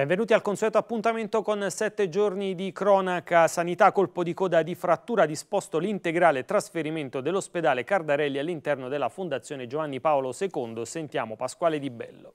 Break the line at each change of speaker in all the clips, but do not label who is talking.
Benvenuti al consueto appuntamento con sette giorni di cronaca sanità. Colpo di coda di frattura disposto l'integrale trasferimento dell'ospedale Cardarelli all'interno della Fondazione Giovanni Paolo II. Sentiamo Pasquale Di Bello.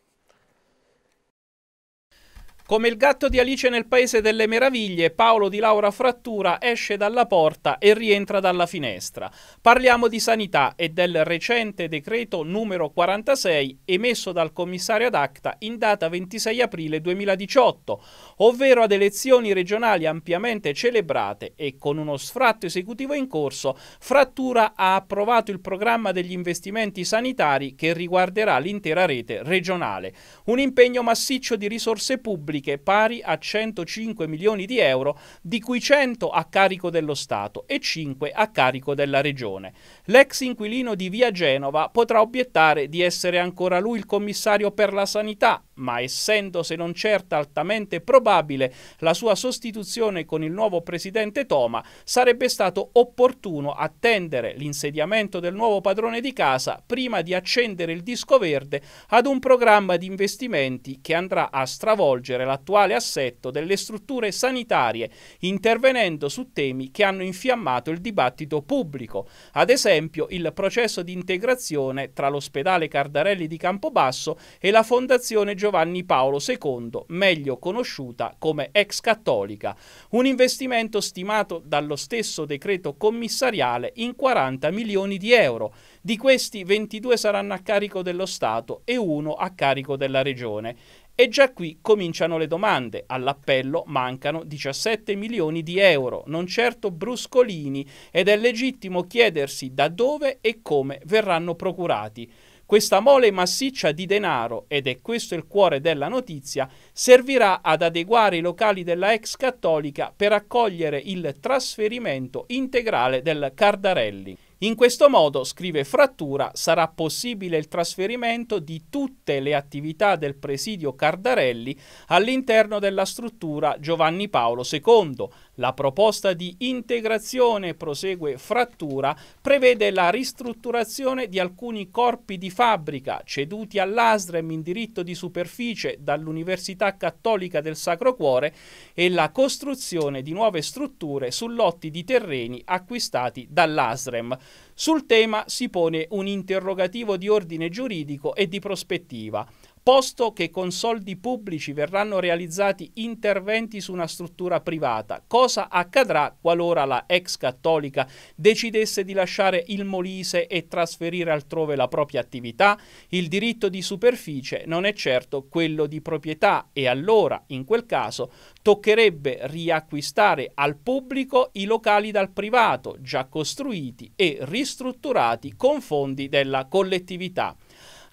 Come il gatto di Alice nel Paese
delle Meraviglie, Paolo di Laura Frattura esce dalla porta e rientra dalla finestra. Parliamo di sanità e del recente decreto numero 46 emesso dal commissario ad acta in data 26 aprile 2018, ovvero ad elezioni regionali ampiamente celebrate e con uno sfratto esecutivo in corso, Frattura ha approvato il programma degli investimenti sanitari che riguarderà l'intera rete regionale. Un impegno massiccio di risorse pubbliche pubbliche pari a 105 milioni di euro, di cui 100 a carico dello Stato e 5 a carico della Regione. L'ex inquilino di Via Genova potrà obiettare di essere ancora lui il commissario per la sanità ma essendo se non certa altamente probabile la sua sostituzione con il nuovo presidente Toma, sarebbe stato opportuno attendere l'insediamento del nuovo padrone di casa prima di accendere il disco verde ad un programma di investimenti che andrà a stravolgere l'attuale assetto delle strutture sanitarie, intervenendo su temi che hanno infiammato il dibattito pubblico, ad esempio il processo di integrazione tra l'ospedale Cardarelli di Campobasso e la Fondazione Giovanni Giovanni Paolo II, meglio conosciuta come ex cattolica, un investimento stimato dallo stesso decreto commissariale in 40 milioni di euro. Di questi 22 saranno a carico dello Stato e uno a carico della Regione. E già qui cominciano le domande. All'appello mancano 17 milioni di euro, non certo bruscolini, ed è legittimo chiedersi da dove e come verranno procurati. Questa mole massiccia di denaro, ed è questo il cuore della notizia, servirà ad adeguare i locali della ex cattolica per accogliere il trasferimento integrale del Cardarelli. In questo modo, scrive Frattura, sarà possibile il trasferimento di tutte le attività del presidio Cardarelli all'interno della struttura Giovanni Paolo II, la proposta di integrazione, prosegue Frattura, prevede la ristrutturazione di alcuni corpi di fabbrica ceduti all'ASREM in diritto di superficie dall'Università Cattolica del Sacro Cuore e la costruzione di nuove strutture su lotti di terreni acquistati dall'ASREM. Sul tema si pone un interrogativo di ordine giuridico e di prospettiva posto che con soldi pubblici verranno realizzati interventi su una struttura privata. Cosa accadrà qualora la ex cattolica decidesse di lasciare il Molise e trasferire altrove la propria attività? Il diritto di superficie non è certo quello di proprietà e allora, in quel caso, toccherebbe riacquistare al pubblico i locali dal privato già costruiti e ristrutturati con fondi della collettività.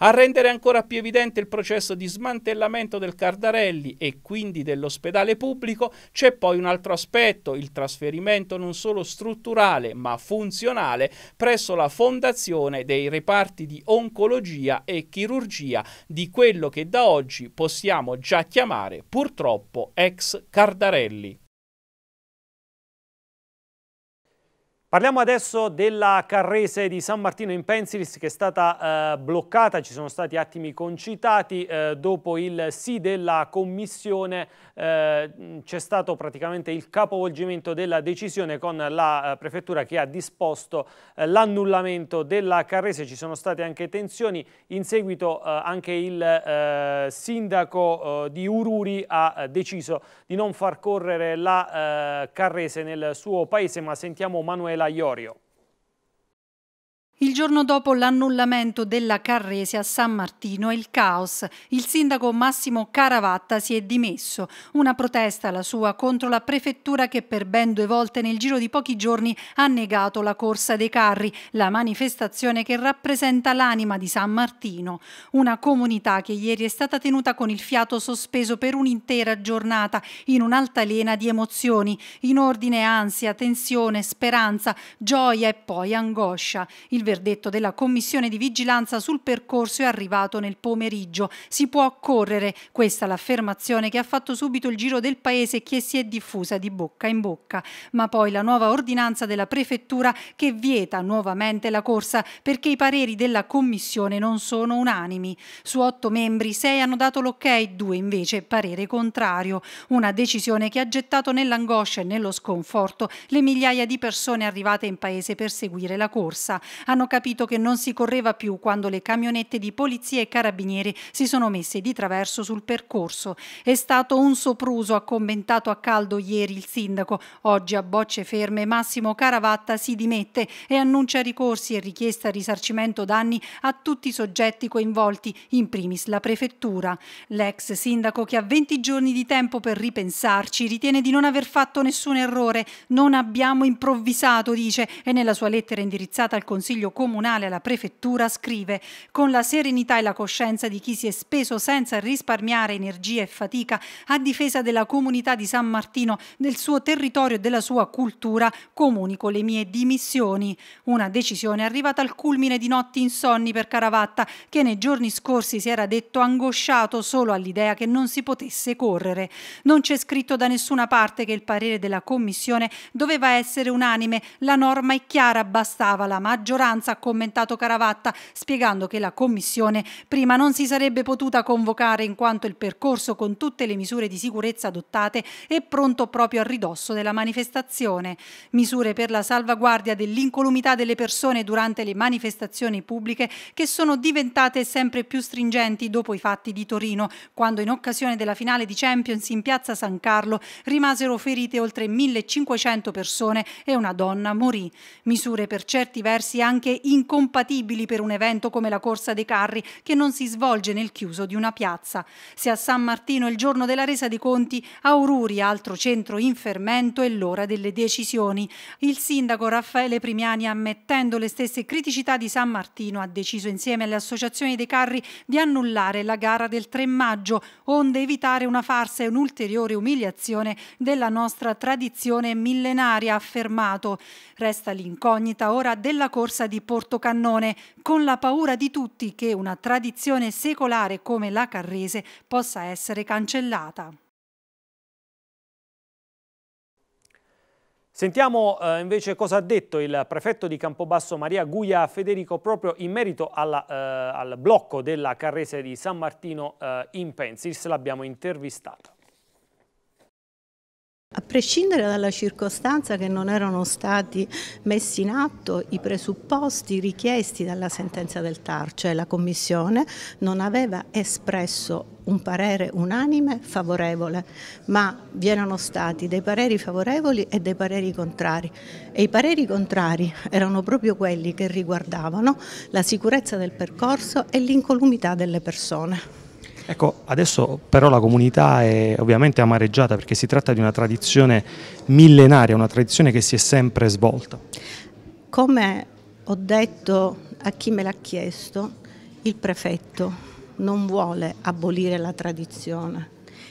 A rendere ancora più evidente il processo di smantellamento del Cardarelli e quindi dell'ospedale pubblico c'è poi un altro aspetto, il trasferimento non solo strutturale ma funzionale presso la fondazione dei reparti di oncologia e chirurgia di quello che da oggi possiamo già chiamare purtroppo ex Cardarelli.
Parliamo adesso della Carrese di San Martino in Pensilis che è stata eh, bloccata, ci sono stati attimi concitati, eh, dopo il sì della commissione eh, c'è stato praticamente il capovolgimento della decisione con la eh, prefettura che ha disposto eh, l'annullamento della Carrese, ci sono state anche tensioni, in seguito eh, anche il sindaco di Ururi ha deciso di non far correre la Carrese nel suo paese, ma sentiamo Manuela della Iorio.
Il giorno dopo l'annullamento della Carrese a San Martino e il caos, il sindaco Massimo Caravatta si è dimesso. Una protesta la sua contro la prefettura che per ben due volte nel giro di pochi giorni ha negato la corsa dei carri, la manifestazione che rappresenta l'anima di San Martino. Una comunità che ieri è stata tenuta con il fiato sospeso per un'intera giornata in un'altalena di emozioni, in ordine ansia, tensione, speranza, gioia e poi angoscia. Il verdetto della Commissione di Vigilanza sul percorso è arrivato nel pomeriggio. Si può correre, questa l'affermazione che ha fatto subito il giro del paese e che si è diffusa di bocca in bocca. Ma poi la nuova ordinanza della Prefettura che vieta nuovamente la corsa perché i pareri della Commissione non sono unanimi. Su otto membri, sei hanno dato l'ok, due invece parere contrario. Una decisione che ha gettato nell'angoscia e nello sconforto le migliaia di persone arrivate in paese per seguire la corsa. Hanno hanno capito che non si correva più quando le camionette di polizia e carabinieri si sono messe di traverso sul percorso. È stato un sopruso, ha commentato a caldo ieri il sindaco. Oggi a bocce ferme Massimo Caravatta si dimette e annuncia ricorsi e richiesta risarcimento danni a tutti i soggetti coinvolti, in primis la prefettura. L'ex sindaco che ha 20 giorni di tempo per ripensarci ritiene di non aver fatto nessun errore. Non abbiamo improvvisato, dice, e nella sua lettera indirizzata al Consiglio Consiglio Comunale alla Prefettura scrive «Con la serenità e la coscienza di chi si è speso senza risparmiare energia e fatica a difesa della comunità di San Martino, del suo territorio e della sua cultura, comunico le mie dimissioni». Una decisione arrivata al culmine di notti insonni per Caravatta, che nei giorni scorsi si era detto angosciato solo all'idea che non si potesse correre. Non c'è scritto da nessuna parte che il parere della Commissione doveva essere unanime, la norma è chiara, bastava la maggioranza maggioranza, ha commentato Caravatta, spiegando che la Commissione prima non si sarebbe potuta convocare in quanto il percorso con tutte le misure di sicurezza adottate è pronto proprio a ridosso della manifestazione. Misure per la salvaguardia dell'incolumità delle persone durante le manifestazioni pubbliche che sono diventate sempre più stringenti dopo i fatti di Torino, quando in occasione della finale di Champions in piazza San Carlo rimasero ferite oltre 1500 persone e una donna morì. Misure per certi versi anche anche incompatibili per un evento come la corsa dei carri che non si svolge nel chiuso di una piazza. Se a San Martino il giorno della resa dei conti, a Aururi, altro centro in fermento, è l'ora delle decisioni. Il sindaco Raffaele Primiani, ammettendo le stesse criticità di San Martino, ha deciso insieme alle associazioni dei carri di annullare la gara del 3 maggio, onde evitare una farsa e un'ulteriore umiliazione della nostra tradizione millenaria, ha affermato. Resta l'incognita ora della corsa di di Portocannone, con la paura di tutti che una tradizione secolare come la Carrese possa essere cancellata.
Sentiamo eh, invece cosa ha detto il prefetto di Campobasso Maria Guglia Federico proprio in merito alla, eh, al blocco della Carrese di San Martino eh, in Pensis, l'abbiamo intervistato.
A prescindere dalla circostanza che non erano stati messi in atto i presupposti richiesti dalla sentenza del TAR, cioè la Commissione non aveva espresso un parere unanime favorevole, ma vi erano stati dei pareri favorevoli e dei pareri contrari e i pareri contrari erano proprio quelli che riguardavano la sicurezza del percorso e l'incolumità delle persone.
Ecco, adesso però la comunità è ovviamente amareggiata perché si tratta di una tradizione millenaria, una tradizione che si è sempre svolta.
Come ho detto a chi me l'ha chiesto, il prefetto non vuole abolire la tradizione,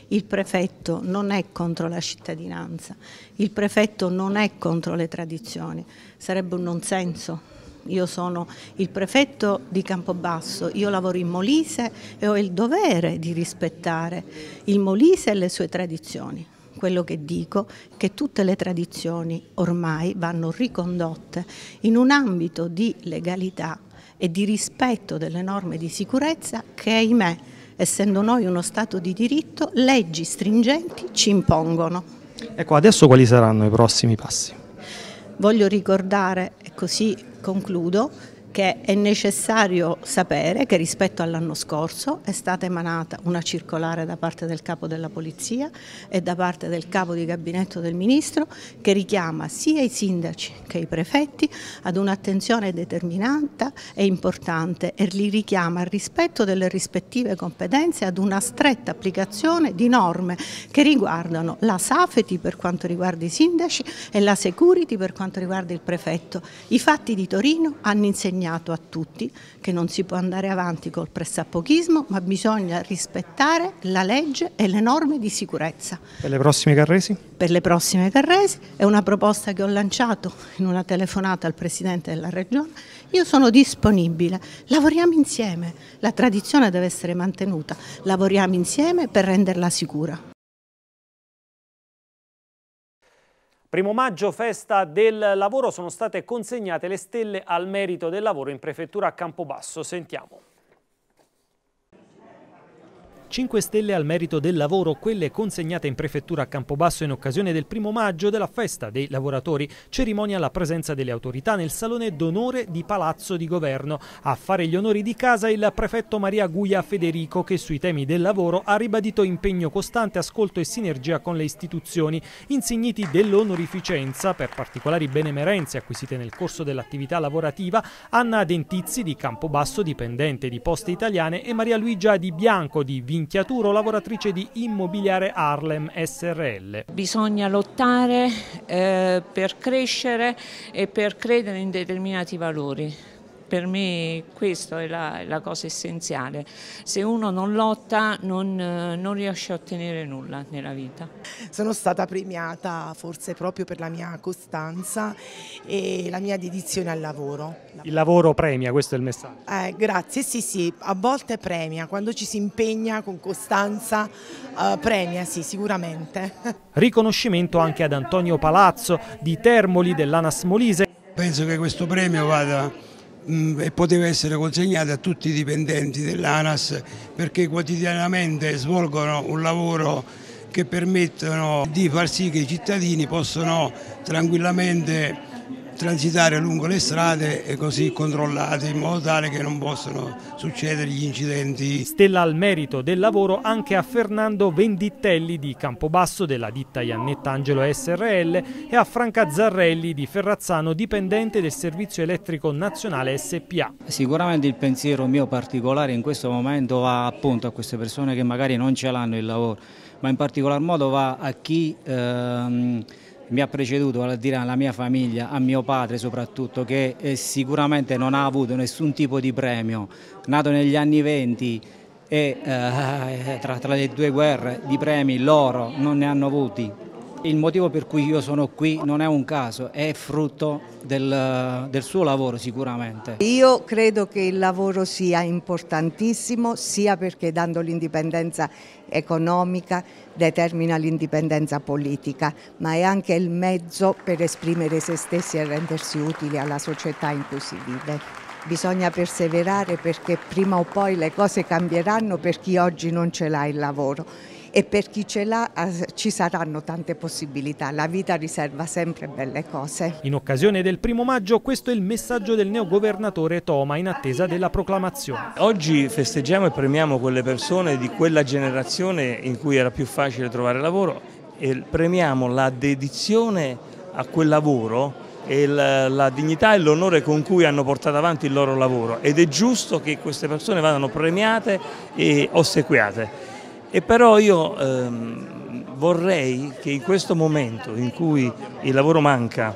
il prefetto non è contro la cittadinanza, il prefetto non è contro le tradizioni, sarebbe un non senso io sono il prefetto di Campobasso, io lavoro in Molise e ho il dovere di rispettare il Molise e le sue tradizioni. Quello che dico è che tutte le tradizioni ormai vanno ricondotte in un ambito di legalità e di rispetto delle norme di sicurezza che, ahimè, essendo noi uno Stato di diritto, leggi stringenti ci impongono. Ecco,
adesso quali saranno i prossimi passi?
Voglio ricordare, così Concludo che è necessario sapere che rispetto all'anno scorso è stata emanata una circolare da parte del capo della Polizia e da parte del capo di gabinetto del Ministro che richiama sia i sindaci che i prefetti ad un'attenzione determinata e importante e li richiama al rispetto delle rispettive competenze ad una stretta applicazione di norme che riguardano la safety per quanto riguarda i sindaci e la Security per quanto riguarda il prefetto. I fatti di Torino hanno insegnato insegnato a tutti che non si può andare avanti col pressappochismo, ma bisogna rispettare la legge e le norme di sicurezza.
Per le prossime carresi?
Per le prossime carresi è una proposta che ho lanciato in una telefonata al Presidente della Regione. Io sono disponibile, lavoriamo insieme, la tradizione deve essere mantenuta, lavoriamo insieme per renderla sicura.
Primo maggio, festa del lavoro, sono state consegnate le stelle al merito del lavoro in prefettura a Campobasso. Sentiamo. 5 Stelle al merito del lavoro, quelle consegnate in prefettura a Campobasso in occasione del primo maggio della festa dei lavoratori, cerimonia alla presenza delle autorità nel salone d'onore di Palazzo di Governo. A fare gli onori di casa il prefetto Maria Guglia Federico che sui temi del lavoro ha ribadito impegno costante, ascolto e sinergia con le istituzioni, insigniti dell'onorificenza per particolari benemerenze acquisite nel corso dell'attività lavorativa, Anna Dentizzi di Campobasso dipendente di Poste Italiane e Maria Luigia Di Bianco di Vigna Minchiaturo, lavoratrice di Immobiliare Harlem SRL. Bisogna
lottare eh, per crescere e per credere in determinati valori per me questa è la, la, cosa essenziale. Se uno non lotta non, non riesce a ottenere nulla nella vita. Sono stata premiata
forse proprio per la mia costanza e la mia dedizione al lavoro.
Il lavoro premia, questo è il messaggio.
Eh, grazie, sì sì, a volte premia, quando ci si impegna con costanza eh, premia, sì sicuramente.
Riconoscimento anche ad Antonio Palazzo di Termoli dell'Anas Molise. Penso che questo premio vada Mm, e poteva essere consegnata a tutti i dipendenti dell'ANAS perché quotidianamente svolgono un lavoro che permettono di far sì che i cittadini possano tranquillamente transitare lungo le strade e così controllate in modo tale che non possano succedere gli incidenti. Stella al merito del lavoro anche a Fernando Venditelli di Campobasso della ditta Angelo SRL e a Franca Zarrelli di Ferrazzano dipendente del servizio elettrico
nazionale SPA. Sicuramente il pensiero mio particolare in questo momento va appunto a queste persone che magari non ce l'hanno il lavoro, ma in particolar modo va a chi... Ehm, mi ha preceduto, vale a dire alla mia famiglia, a mio padre soprattutto, che eh, sicuramente non ha avuto nessun tipo di premio, nato negli anni 20 e eh, tra, tra le due guerre di premi loro non ne hanno avuti, il motivo per cui io sono qui non è un caso, è frutto del, del, suo lavoro sicuramente.
Io
credo che il lavoro sia importantissimo sia perché dando l'indipendenza economica determina l'indipendenza politica, ma è anche il mezzo per esprimere se stessi e rendersi utili alla società in cui si vive bisogna perseverare perché prima o poi le cose cambieranno per chi oggi non ce l'ha il lavoro e per chi ce l'ha eh, ci saranno tante possibilità, la vita riserva sempre belle cose.
In occasione del primo maggio questo è il messaggio del neogovernatore Toma in attesa della proclamazione. Oggi festeggiamo e premiamo quelle persone di quella generazione in cui era più facile trovare lavoro e premiamo la dedizione a quel lavoro e la, la dignità e l'onore con cui hanno portato avanti il loro lavoro ed è giusto che queste persone vadano premiate e ossequiate. E però io ehm, vorrei che in questo momento in cui il lavoro manca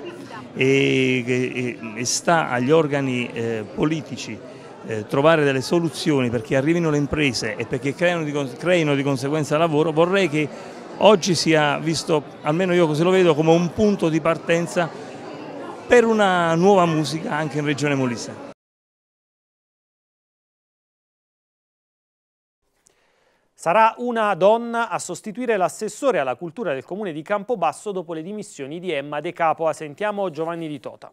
e, e, e sta agli organi eh, politici eh, trovare delle soluzioni perché arrivino le imprese e perché creino di, creino di conseguenza lavoro, vorrei che oggi sia visto, almeno io così lo vedo, come un punto di partenza per una nuova musica anche in Regione Molise. Sarà una donna a sostituire l'assessore alla cultura del comune di Campobasso dopo le dimissioni di Emma De Capua. Sentiamo Giovanni Di Tota.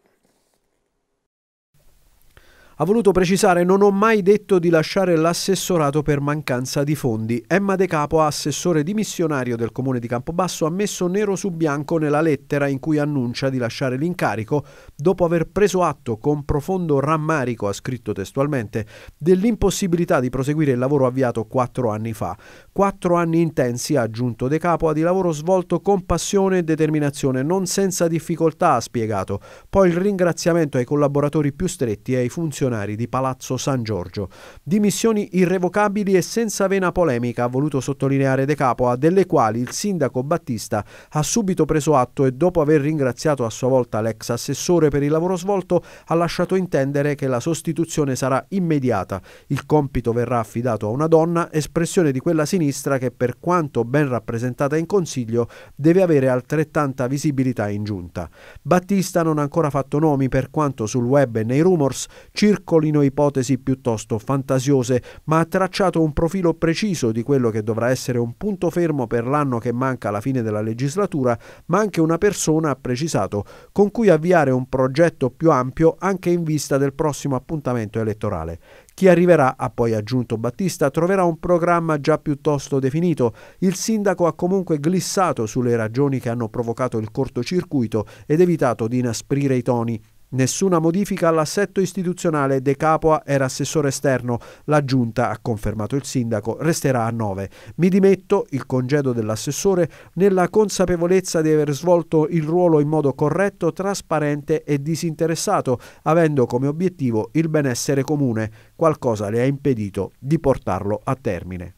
Ha voluto precisare non ho mai detto di lasciare l'assessorato per mancanza di fondi. Emma De Capo, assessore dimissionario del comune di Campobasso, ha messo nero su bianco nella lettera in cui annuncia di lasciare l'incarico dopo aver preso atto con profondo rammarico, ha scritto testualmente, dell'impossibilità di proseguire il lavoro avviato quattro anni fa. Quattro anni intensi, ha aggiunto De Capoa, di lavoro svolto con passione e determinazione, non senza difficoltà, ha spiegato. Poi il ringraziamento ai collaboratori più stretti e ai funzionari di Palazzo San Giorgio. Dimissioni irrevocabili e senza vena polemica, ha voluto sottolineare De Capoa, delle quali il sindaco Battista ha subito preso atto e dopo aver ringraziato a sua volta l'ex assessore per il lavoro svolto, ha lasciato intendere che la sostituzione sarà immediata. Il compito verrà affidato a una donna, espressione di quella sinistra sinistra che per quanto ben rappresentata in Consiglio deve avere altrettanta visibilità in giunta. Battista non ha ancora fatto nomi per quanto sul web e nei rumors circolino ipotesi piuttosto fantasiose, ma ha tracciato un profilo preciso di quello che dovrà essere un punto fermo per l'anno che manca alla fine della legislatura, ma anche una persona, ha precisato, con cui avviare un progetto più ampio anche in vista del prossimo appuntamento elettorale. Chi arriverà, ha poi aggiunto Battista, troverà un programma già piuttosto definito. Il sindaco ha comunque glissato sulle ragioni che hanno provocato il cortocircuito ed evitato di inasprire i toni. Nessuna modifica all'assetto istituzionale. De Capua era assessore esterno. La giunta, ha confermato il sindaco, resterà a nove. Mi dimetto, il congedo dell'assessore, nella consapevolezza di aver svolto il ruolo in modo corretto, trasparente e disinteressato, avendo come obiettivo il benessere comune. Qualcosa le ha impedito di portarlo a termine.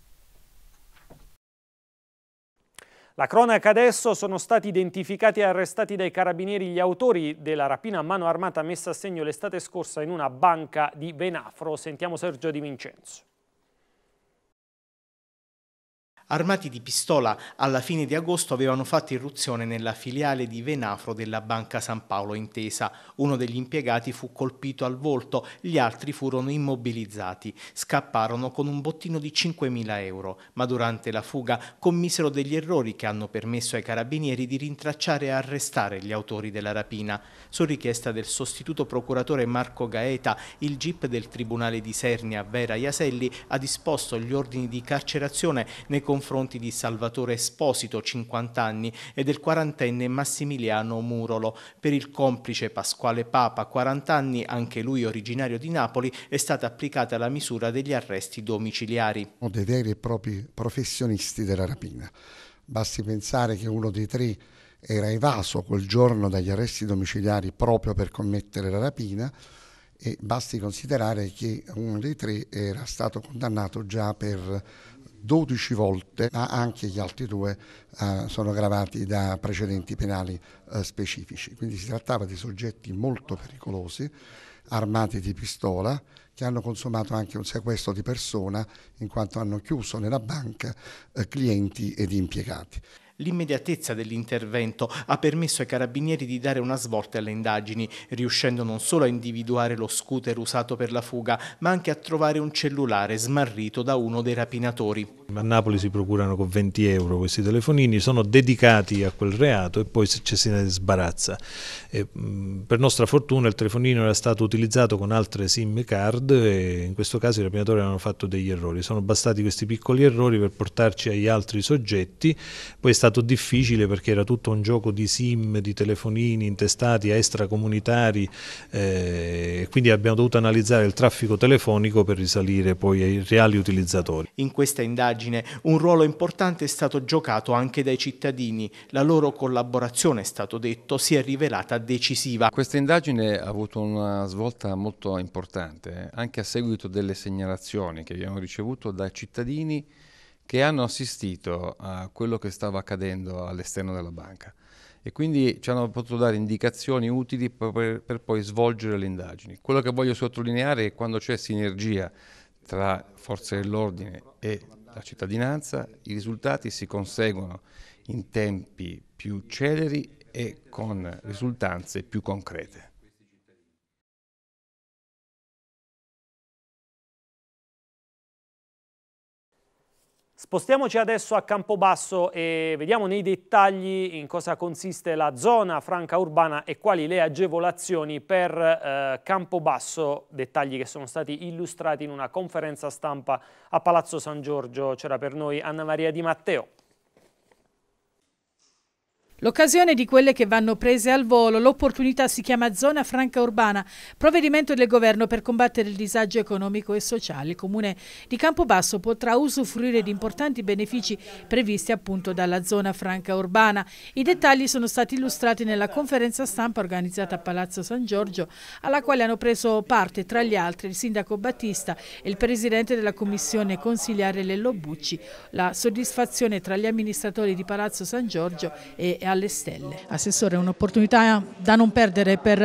La cronaca adesso sono stati identificati e arrestati dai carabinieri gli autori della rapina a mano armata messa a segno l'estate scorsa in una banca di Venafro. Sentiamo Sergio Di Vincenzo
armati di pistola, alla fine di agosto avevano fatto irruzione nella filiale di Venafro della Banca San Paolo Intesa. Uno degli impiegati fu colpito al volto, gli altri furono immobilizzati. Scapparono con un bottino di 5.000 euro, ma durante la fuga commisero degli errori che hanno permesso ai carabinieri di rintracciare e arrestare gli autori della rapina. Su richiesta del sostituto procuratore Marco Gaeta, il GIP del Tribunale di Sernia Vera Iaselli ha disposto gli ordini di carcerazione nei confronti confronti di Salvatore Esposito, 50 anni, e del quarantenne Massimiliano Murolo. Per il complice Pasquale Papa, 40 anni, anche lui originario di Napoli, è stata applicata la misura degli arresti domiciliari.
Sono dei veri e
propri professionisti della rapina. Basti pensare che uno dei tre era evaso quel giorno dagli arresti domiciliari proprio per commettere la rapina e basti considerare che uno dei tre era stato condannato già per 12 volte, ma anche gli altri due eh, sono gravati da precedenti penali eh, specifici. Quindi si trattava di soggetti molto pericolosi, armati di pistola, che hanno consumato anche un sequestro di persona in quanto hanno chiuso nella banca eh, clienti ed impiegati.
L'immediatezza dell'intervento ha permesso ai carabinieri di dare una svolta alle indagini, riuscendo non solo a individuare lo scooter usato per la fuga, ma anche a trovare un cellulare smarrito da uno dei rapinatori.
A Napoli si procurano con 20 euro questi telefonini, sono dedicati a quel reato e poi ci si ne sbarazza. E, per nostra fortuna il telefonino era stato utilizzato con altre SIM card e in questo caso i rapinatori hanno fatto degli errori. Sono bastati questi piccoli errori per portarci agli altri soggetti, poi è stato stato difficile perché era tutto un gioco di sim, di telefonini intestati a extracomunitari eh, quindi abbiamo dovuto analizzare il traffico telefonico per risalire poi ai reali utilizzatori.
In questa indagine un ruolo importante è stato giocato anche dai cittadini, la loro collaborazione è stato detto si è rivelata decisiva. Questa indagine ha avuto una svolta molto
importante anche a seguito delle segnalazioni che abbiamo ricevuto da cittadini che hanno assistito a quello che stava accadendo all'esterno della banca e quindi ci hanno potuto dare indicazioni utili per, per poi svolgere le indagini. Quello che voglio sottolineare è quando c'è sinergia tra forze dell'ordine e la cittadinanza, i risultati si conseguono in tempi più celeri e con risultanze più concrete.
Spostiamoci adesso a Campobasso e vediamo nei dettagli in cosa consiste la zona franca urbana e quali le agevolazioni per eh, Campobasso, dettagli che sono stati illustrati in una conferenza stampa a Palazzo San Giorgio. C'era per
noi Anna Maria Di Matteo. L'occasione di quelle che vanno prese al volo, l'opportunità si chiama Zona Franca Urbana, provvedimento del governo per combattere il disagio economico e sociale. Il comune di Campobasso potrà usufruire di importanti benefici previsti appunto dalla Zona Franca Urbana. I dettagli sono stati illustrati nella conferenza stampa organizzata a Palazzo San Giorgio, alla quale hanno preso parte tra gli altri il sindaco Battista e il presidente della commissione consigliare Lello Bucci. La soddisfazione tra gli amministratori di Palazzo San Giorgio e e alle stelle. Assessore, è un'opportunità da non perdere per,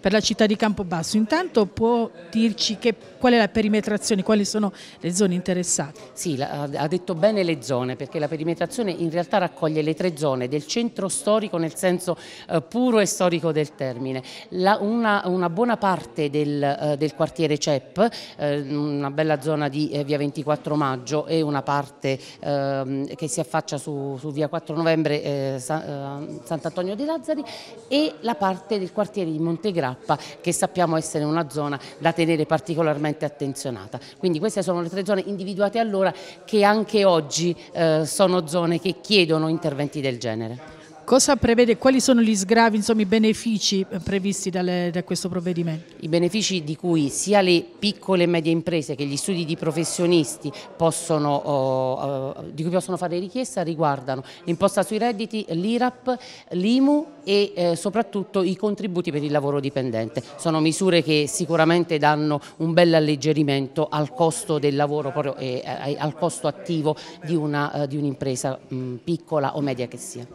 per, la città di Campobasso. Intanto può
dirci che, qual è la perimetrazione, quali sono le zone interessate? Sì, ha detto bene le zone, perché la perimetrazione in realtà raccoglie le tre zone del centro storico nel senso eh, puro e storico del termine. La, una, una, buona parte del, eh, del quartiere CEP, eh, una bella zona di via 24 maggio e una parte ehm, che si affaccia su, su via 4 novembre San, Ehm, Sant'Antonio di Lazzari e la parte del quartiere di Montegrappa che sappiamo essere una zona da tenere particolarmente attenzionata. Quindi queste sono le tre zone individuate allora che anche oggi eh, sono zone che chiedono interventi del genere. Cosa prevede, quali
sono gli sgravi, insomma, i benefici eh, previsti dalle, da questo provvedimento?
I benefici di cui sia le piccole e medie imprese che gli studi di professionisti possono, oh, oh, di cui possono fare richiesta riguardano l'imposta sui redditi, l'IRAP, l'IMU e eh, soprattutto i contributi per il lavoro dipendente. Sono misure che sicuramente danno un bel alleggerimento al costo del lavoro proprio, e eh, eh, al costo attivo di eh, un'impresa un piccola o media che sia.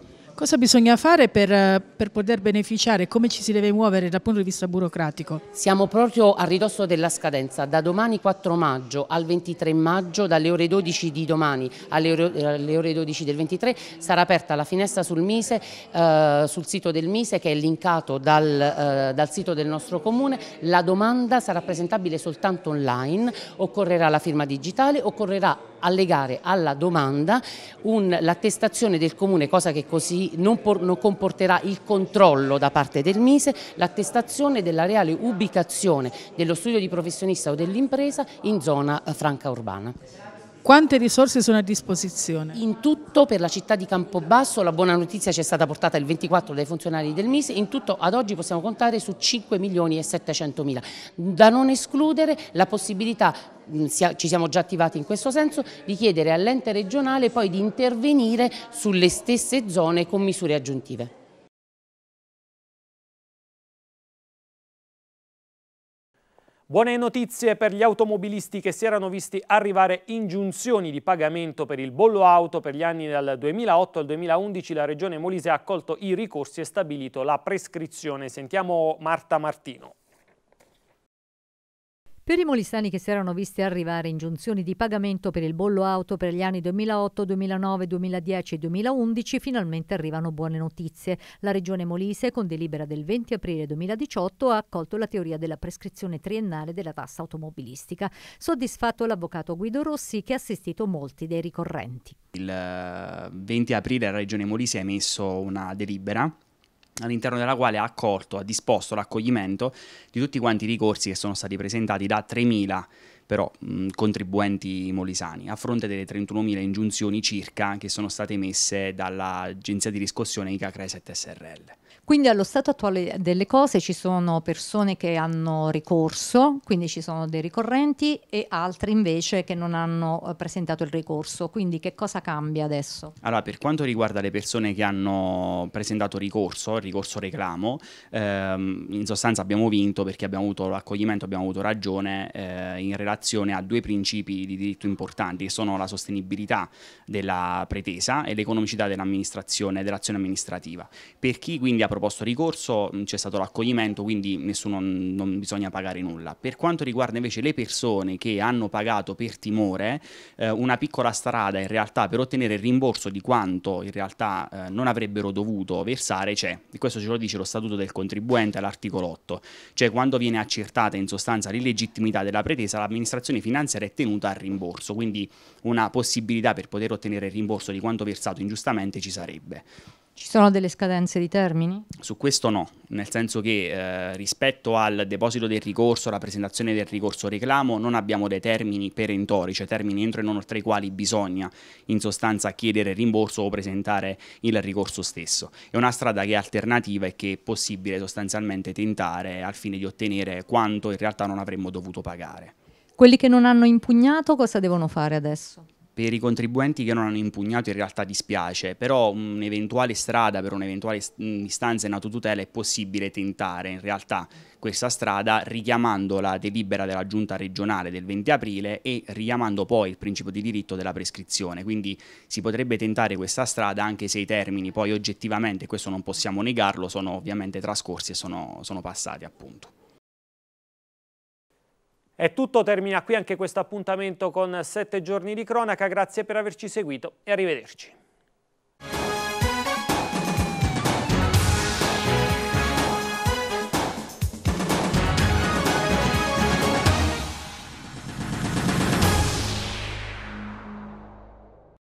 Cosa bisogna fare per, per, poter
beneficiare? Come ci si deve muovere dal punto di vista burocratico? Siamo proprio a ridosso della scadenza. Da domani 4 maggio al 23 maggio, dalle ore 12 di domani alle ore, alle ore 12 del 23, sarà aperta la finestra sul Mise, eh, sul sito del Mise che è linkato dal, eh, dal sito del nostro comune. La domanda sarà presentabile soltanto online, occorrerà la firma digitale, occorrerà allegare alla domanda l'attestazione del comune, cosa che così non, por, non, comporterà il controllo da parte del Mise, l'attestazione della reale ubicazione dello studio di professionista o dell'impresa in zona eh, franca urbana. Quante risorse sono a disposizione? In tutto per la città di Campobasso la buona notizia ci è stata portata il 24 dai funzionari del MIS, in tutto ad oggi possiamo contare su 5 milioni e 700 mila, da non escludere la possibilità ci siamo già attivati in questo senso, di chiedere all'ente regionale poi di intervenire sulle stesse zone con misure aggiuntive.
Buone notizie per gli automobilisti che si erano visti arrivare ingiunzioni di pagamento per il bollo auto per gli anni dal 2008 al 2011. La Regione Molise ha accolto i ricorsi e stabilito la prescrizione. Sentiamo Marta Martino.
Per i molissani che si erano visti arrivare ingiunzioni di pagamento per il bollo auto per gli anni 2008, 2009, 2010 e 2011, finalmente arrivano buone notizie. La Regione Molise, con delibera del 20 aprile 2018, ha accolto la teoria della prescrizione triennale della tassa automobilistica. Soddisfatto l'avvocato Guido Rossi, che ha assistito molti dei ricorrenti.
Il 20 eh, aprile la Regione Molise ha emesso una delibera all'interno della quale ha accolto, ha disposto l'accoglimento di tutti quanti i ricorsi che sono stati presentati da 3.000 però mh, contribuenti molisani, a fronte delle 31.000 ingiunzioni circa che sono state emesse dall'agenzia di riscossione ICACRE 7 SRL.
Quindi allo stato attuale delle cose ci sono persone che hanno ricorso, quindi ci sono dei ricorrenti e altri invece che non hanno eh, presentato il ricorso. Quindi che cosa cambia adesso?
Allora, per quanto riguarda le persone che hanno presentato ricorso, ricorso reclamo, ehm, in sostanza abbiamo vinto perché abbiamo avuto l'accoglimento, abbiamo avuto ragione eh, in relazione relazione a due principi di diritto importanti che sono la sostenibilità della pretesa e l'economicità dell'amministrazione e dell'azione amministrativa. Per chi quindi ha proposto ricorso c'è stato l'accoglimento, quindi nessuno, non bisogna pagare nulla. Per quanto riguarda invece le persone che hanno pagato per timore, eh, una piccola strada in realtà per ottenere il rimborso di quanto in realtà eh, non avrebbero dovuto versare c'è. E questo ce lo dice lo Statuto del contribuente all'articolo 8, cioè quando viene accertata in sostanza l'illegittimità della pretesa, l'amministrazione l'amministrazione finanziaria è tenuta al rimborso, quindi una possibilità per poter ottenere il rimborso di quanto versato ingiustamente ci sarebbe.
Ci sono delle scadenze di termini?
Su questo no, nel senso che eh, rispetto al deposito del ricorso, alla presentazione del ricorso reclamo, non abbiamo dei termini perentori, cioè termini entro e non oltre i quali bisogna in sostanza chiedere rimborso o presentare il ricorso stesso. È una strada che è alternativa e che è possibile sostanzialmente tentare al fine di ottenere quanto in realtà non avremmo dovuto pagare.
Quelli che non hanno impugnato cosa devono fare adesso?
per i contribuenti che non hanno impugnato in realtà dispiace, però un'eventuale strada per un'eventuale mm, istanza in autotutela è possibile tentare in realtà questa strada richiamando la delibera della giunta regionale del 20 aprile e richiamando poi il principio di diritto della prescrizione, quindi si potrebbe tentare questa strada anche se i termini poi oggettivamente, questo non possiamo negarlo, sono ovviamente trascorsi e sono, sono passati appunto.
È tutto, termina qui anche questo appuntamento con 7 giorni di cronaca, grazie per averci seguito e arrivederci.